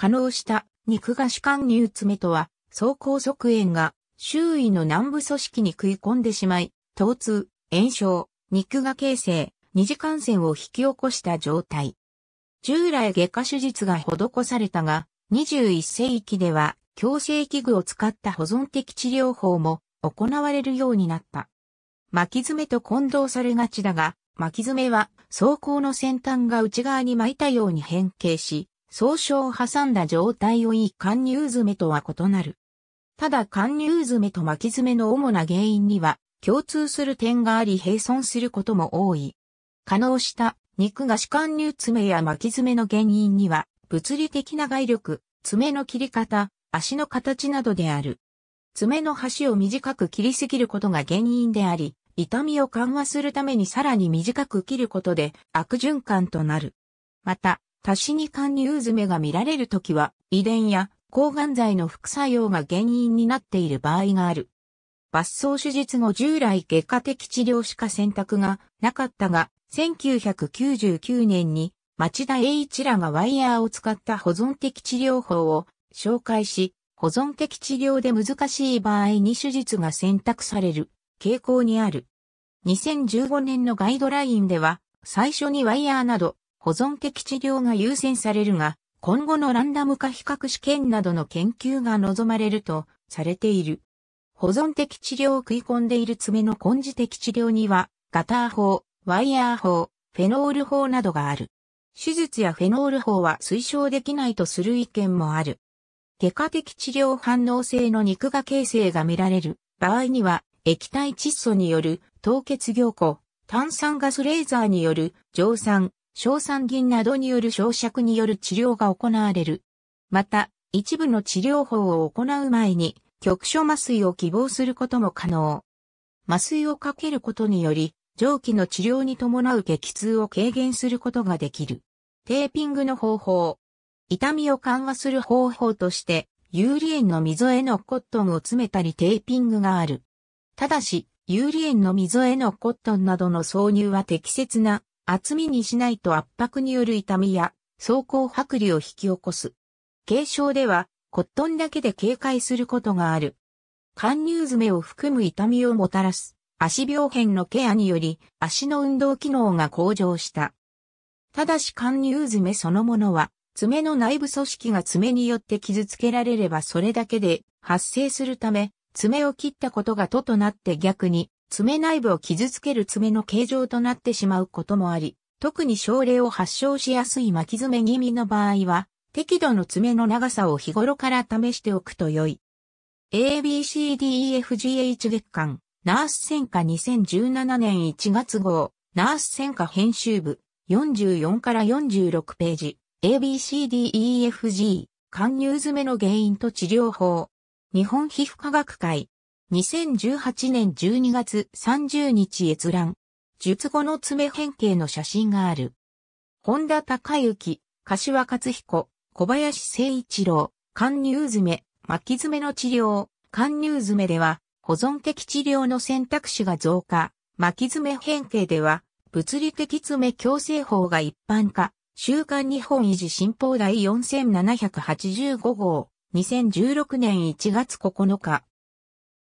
可能した肉芽子貫入爪とは、走行側炎が周囲の南部組織に食い込んでしまい、疼痛、炎症、肉芽形成、二次感染を引き起こした状態。従来外科手術が施されたが、21世紀では強制器具を使った保存的治療法も行われるようになった。巻き爪と混同されがちだが、巻き爪は走行の先端が内側に巻いたように変形し、総称を挟んだ状態をいい貫入爪とは異なる。ただ貫入爪と巻き爪の主な原因には共通する点があり並存することも多い。可能した肉が歯貫入爪や巻き爪の原因には物理的な外力、爪の切り方、足の形などである。爪の端を短く切りすぎることが原因であり、痛みを緩和するためにさらに短く切ることで悪循環となる。また、多死にうずめが見られるときは、遺伝や抗がん剤の副作用が原因になっている場合がある。抜走手術後従来外科的治療しか選択がなかったが、1999年に町田栄一らがワイヤーを使った保存的治療法を紹介し、保存的治療で難しい場合に手術が選択される傾向にある。2015年のガイドラインでは、最初にワイヤーなど保存的治療が優先されるが、今後のランダム化比較試験などの研究が望まれるとされている。保存的治療を食い込んでいる爪の根治的治療には、ガター法、ワイヤー法、フェノール法などがある。手術やフェノール法は推奨できないとする意見もある。外科的治療反応性の肉芽形成が見られる場合には、液体窒素による凍結凝固、炭酸ガスレーザーによる蒸散、硝酸銀などによる焼灼による治療が行われる。また、一部の治療法を行う前に、局所麻酔を希望することも可能。麻酔をかけることにより、上記の治療に伴う激痛を軽減することができる。テーピングの方法。痛みを緩和する方法として、有利炎の溝へのコットンを詰めたりテーピングがある。ただし、有利炎の溝へのコットンなどの挿入は適切な厚みにしないと圧迫による痛みや、走行剥離を引き起こす。軽症では、コットンだけで警戒することがある。貫入爪を含む痛みをもたらす、足病変のケアにより、足の運動機能が向上した。ただし貫入爪そのものは、爪の内部組織が爪によって傷つけられればそれだけで発生するため、爪を切ったことが都となって逆に爪内部を傷つける爪の形状となってしまうこともあり、特に症例を発症しやすい巻き爪気味の場合は、適度の爪の長さを日頃から試しておくと良い。ABCDEFGH 月間、ナース戦科2017年1月号、ナース戦科編集部、44から46ページ、ABCDEFG、貫入爪の原因と治療法、日本皮膚科学会、2018年12月30日閲覧。術後の爪変形の写真がある。本田隆之、柏勝彦、小林誠一郎、貫入爪、巻き爪の治療、貫入爪では保存的治療の選択肢が増加、巻き爪変形では物理的爪矯正法が一般化、週刊日本維持新報第4785号、2016年1月9日。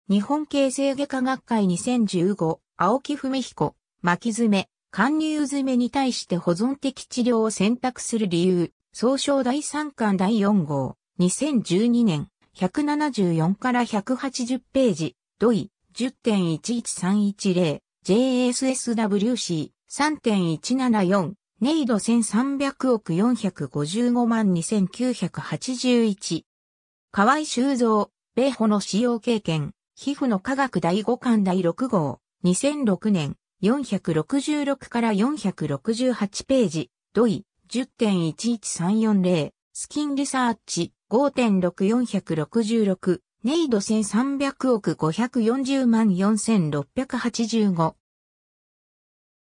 日本形成外科学会2015、青木文彦、巻き爪、貫入爪に対して保存的治療を選択する理由、総称第3巻第4号、2012年、174から180ページ、土井、10.11310、JSSWC、3.174、ネイド1300億455万2981。河合修造、米穂の使用経験、皮膚の科学第5巻第6号、2006年、466から468ページ、土井、10.11340、スキンリサーチ、5.6466、ネイド1300億540万4685。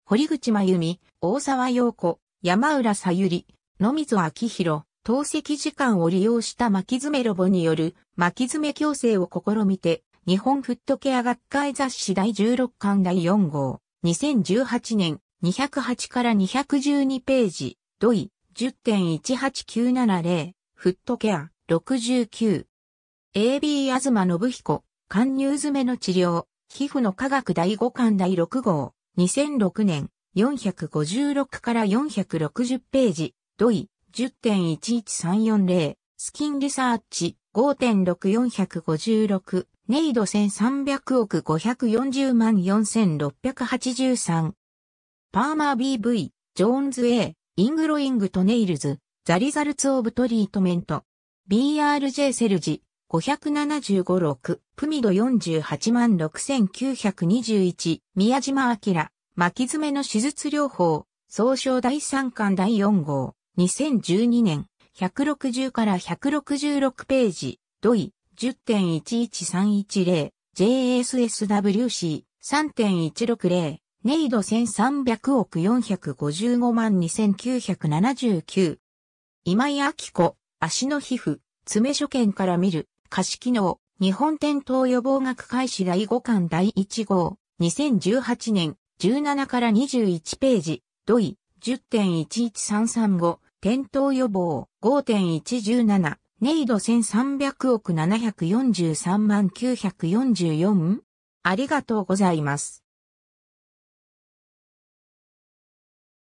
堀口真由美、大沢陽子、山浦さゆり、野水明宏、透析時間を利用した巻き爪ロボによる巻き爪矯正を試みて、日本フットケア学会雑誌第16巻第4号、2018年、208から212ページ、土井10.18970、フットケア、69。AB 東信彦、貫入詰めの治療、皮膚の科学第5巻第6号、2006年、456から460ページ、土井10.11340、スキンリサーチ、5.6456、ネイド1300億540万4683。パーマー BV、ジョーンズ A、イングロイングとネイルズ、ザリザルツオブトリートメント。BRJ セルジ、575-6、プミド48万6921、宮島明、巻き爪の手術療法、総称第3巻第4号、2012年、160から166ページ、土井、10.11310、JSSWC、3.160、ネイド1300億455万2979。今井明子、足の皮膚、爪所見から見る、可視機能、日本転倒予防学開始第5巻第1号、2018年、17から21ページ、土井、10.11335、転倒予防、5.117。ネイド1300億743万944ありがとうございます。